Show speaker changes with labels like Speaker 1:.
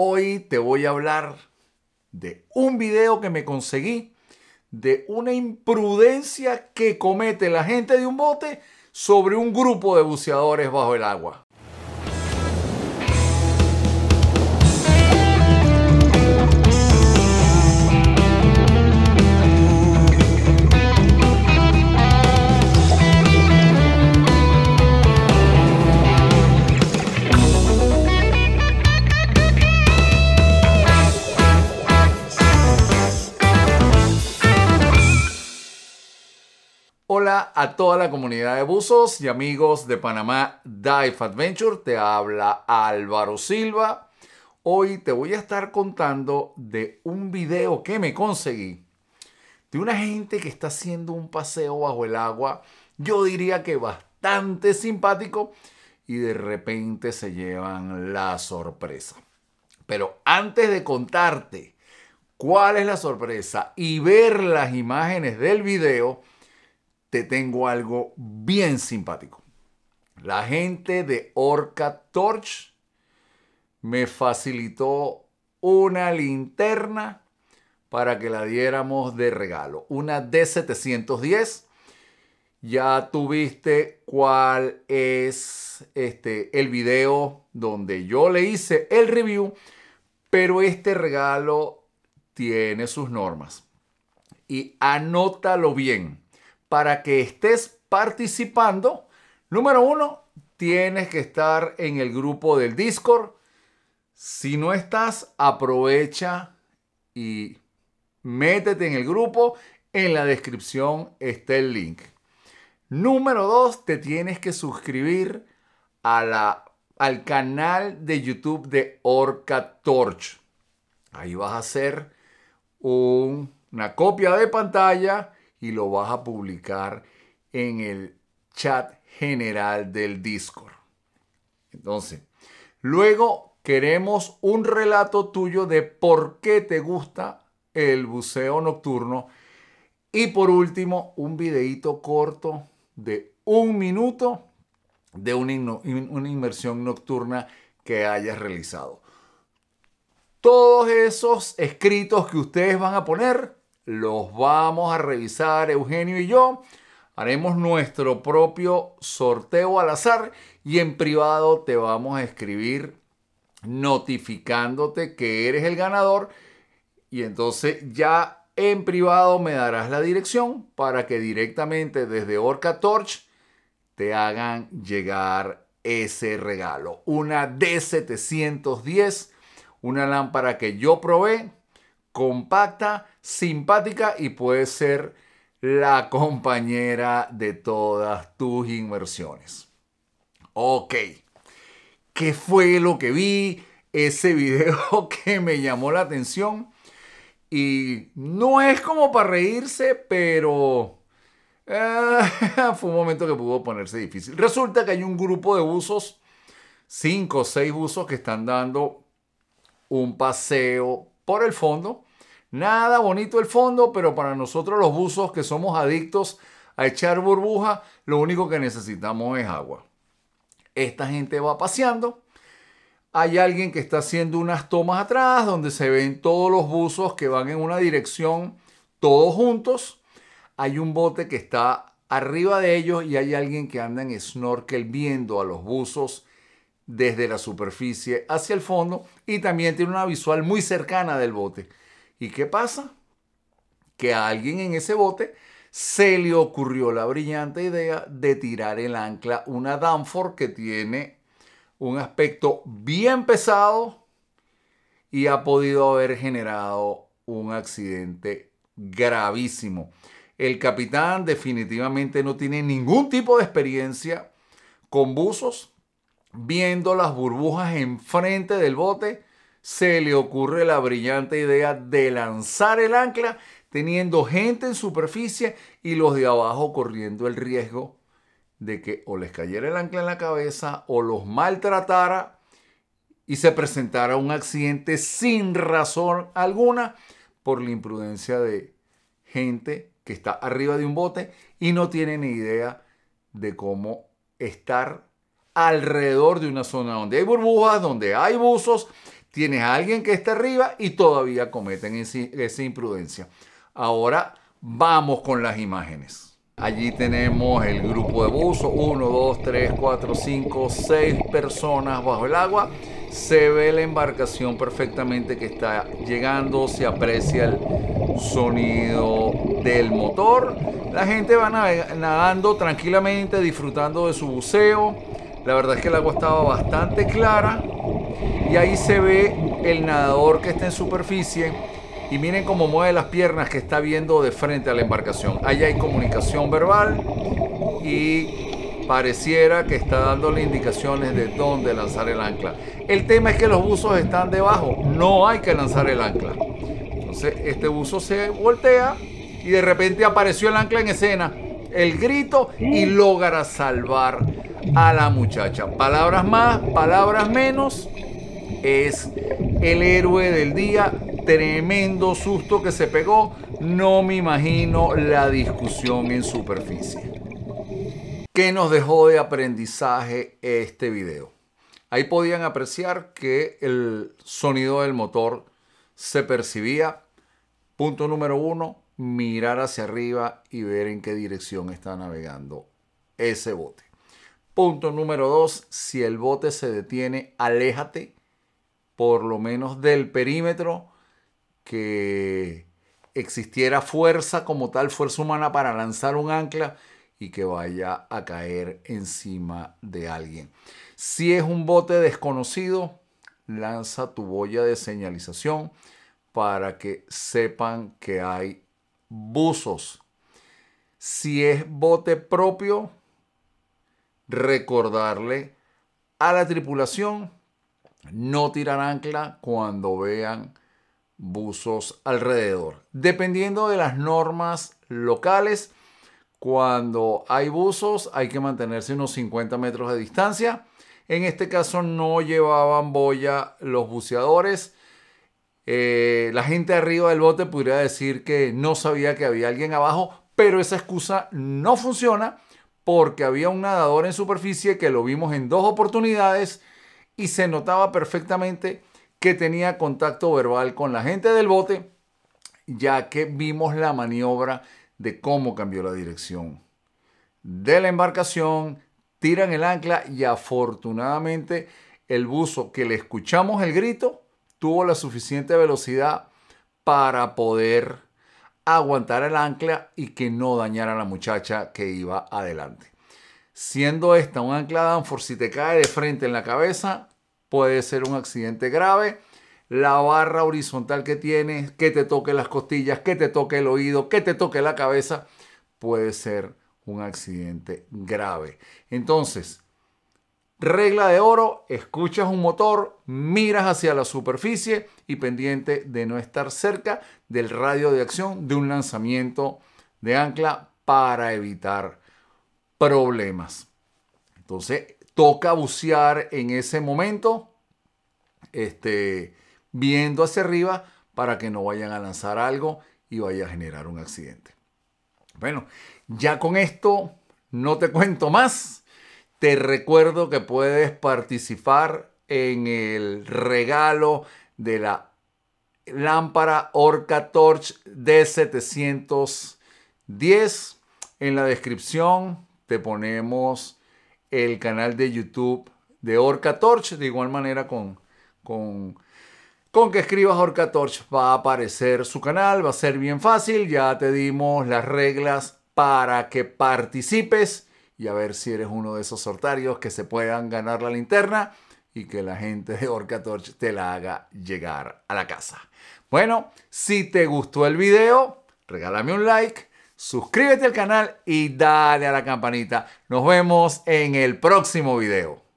Speaker 1: Hoy te voy a hablar de un video que me conseguí, de una imprudencia que comete la gente de un bote sobre un grupo de buceadores bajo el agua. Hola a toda la comunidad de buzos y amigos de Panamá Dive Adventure. Te habla Álvaro Silva. Hoy te voy a estar contando de un video que me conseguí de una gente que está haciendo un paseo bajo el agua. Yo diría que bastante simpático y de repente se llevan la sorpresa. Pero antes de contarte cuál es la sorpresa y ver las imágenes del video, te tengo algo bien simpático. La gente de Orca Torch me facilitó una linterna para que la diéramos de regalo. Una D710. Ya tuviste cuál es este, el video donde yo le hice el review, pero este regalo tiene sus normas. Y anótalo bien para que estés participando, número uno, tienes que estar en el grupo del Discord. Si no estás, aprovecha y métete en el grupo. En la descripción está el link. Número dos, te tienes que suscribir a la, al canal de YouTube de Orca Torch. Ahí vas a hacer una copia de pantalla y lo vas a publicar en el chat general del Discord. Entonces, luego queremos un relato tuyo de por qué te gusta el buceo nocturno. Y por último, un videíto corto de un minuto de una, una inmersión nocturna que hayas realizado. Todos esos escritos que ustedes van a poner los vamos a revisar Eugenio y yo. Haremos nuestro propio sorteo al azar y en privado te vamos a escribir notificándote que eres el ganador y entonces ya en privado me darás la dirección para que directamente desde Orca Torch te hagan llegar ese regalo. Una D710, una lámpara que yo probé compacta, simpática y puede ser la compañera de todas tus inversiones. Ok, ¿qué fue lo que vi? Ese video que me llamó la atención. Y no es como para reírse, pero eh, fue un momento que pudo ponerse difícil. Resulta que hay un grupo de buzos, cinco o seis buzos que están dando un paseo por el fondo Nada bonito el fondo, pero para nosotros los buzos que somos adictos a echar burbuja, lo único que necesitamos es agua. Esta gente va paseando. Hay alguien que está haciendo unas tomas atrás donde se ven todos los buzos que van en una dirección todos juntos. Hay un bote que está arriba de ellos y hay alguien que anda en snorkel viendo a los buzos desde la superficie hacia el fondo y también tiene una visual muy cercana del bote. ¿Y qué pasa? Que a alguien en ese bote se le ocurrió la brillante idea de tirar el ancla, una Danfor que tiene un aspecto bien pesado y ha podido haber generado un accidente gravísimo. El capitán definitivamente no tiene ningún tipo de experiencia con buzos, viendo las burbujas enfrente del bote se le ocurre la brillante idea de lanzar el ancla teniendo gente en superficie y los de abajo corriendo el riesgo de que o les cayera el ancla en la cabeza o los maltratara y se presentara un accidente sin razón alguna por la imprudencia de gente que está arriba de un bote y no tiene ni idea de cómo estar alrededor de una zona donde hay burbujas, donde hay buzos Tienes a alguien que está arriba y todavía cometen esa imprudencia. Ahora vamos con las imágenes. Allí tenemos el grupo de buzo, 1, 2, 3, 4, 5, 6 personas bajo el agua. Se ve la embarcación perfectamente que está llegando, se aprecia el sonido del motor. La gente va nadando tranquilamente, disfrutando de su buceo. La verdad es que el agua estaba bastante clara y ahí se ve el nadador que está en superficie y miren cómo mueve las piernas que está viendo de frente a la embarcación. Ahí hay comunicación verbal y pareciera que está dándole indicaciones de dónde lanzar el ancla. El tema es que los buzos están debajo, no hay que lanzar el ancla. Entonces este buzo se voltea y de repente apareció el ancla en escena, el grito y logra salvar a la muchacha. Palabras más, palabras menos es el héroe del día. Tremendo susto que se pegó. No me imagino la discusión en superficie. ¿Qué nos dejó de aprendizaje este video? Ahí podían apreciar que el sonido del motor se percibía. Punto número uno, mirar hacia arriba y ver en qué dirección está navegando ese bote. Punto número dos, si el bote se detiene, aléjate por lo menos del perímetro, que existiera fuerza como tal, fuerza humana para lanzar un ancla y que vaya a caer encima de alguien. Si es un bote desconocido, lanza tu boya de señalización para que sepan que hay buzos. Si es bote propio, recordarle a la tripulación no tirar ancla cuando vean buzos alrededor. Dependiendo de las normas locales, cuando hay buzos hay que mantenerse unos 50 metros de distancia. En este caso no llevaban boya los buceadores. Eh, la gente arriba del bote podría decir que no sabía que había alguien abajo, pero esa excusa no funciona porque había un nadador en superficie que lo vimos en dos oportunidades y se notaba perfectamente que tenía contacto verbal con la gente del bote, ya que vimos la maniobra de cómo cambió la dirección de la embarcación, tiran el ancla y afortunadamente el buzo que le escuchamos el grito tuvo la suficiente velocidad para poder aguantar el ancla y que no dañara a la muchacha que iba adelante. Siendo esta un ancla Danforth, si te cae de frente en la cabeza, puede ser un accidente grave. La barra horizontal que tienes, que te toque las costillas, que te toque el oído, que te toque la cabeza, puede ser un accidente grave. Entonces, regla de oro, escuchas un motor, miras hacia la superficie y pendiente de no estar cerca del radio de acción de un lanzamiento de ancla para evitar problemas. Entonces, toca bucear en ese momento, este, viendo hacia arriba para que no vayan a lanzar algo y vaya a generar un accidente. Bueno, ya con esto no te cuento más. Te recuerdo que puedes participar en el regalo de la lámpara Orca Torch D710. En la descripción te ponemos el canal de YouTube de Orca Torch. De igual manera con, con, con que escribas Orca Torch va a aparecer su canal, va a ser bien fácil. Ya te dimos las reglas para que participes y a ver si eres uno de esos sortarios que se puedan ganar la linterna y que la gente de Orca Torch te la haga llegar a la casa. Bueno, si te gustó el video, regálame un like suscríbete al canal y dale a la campanita. Nos vemos en el próximo video.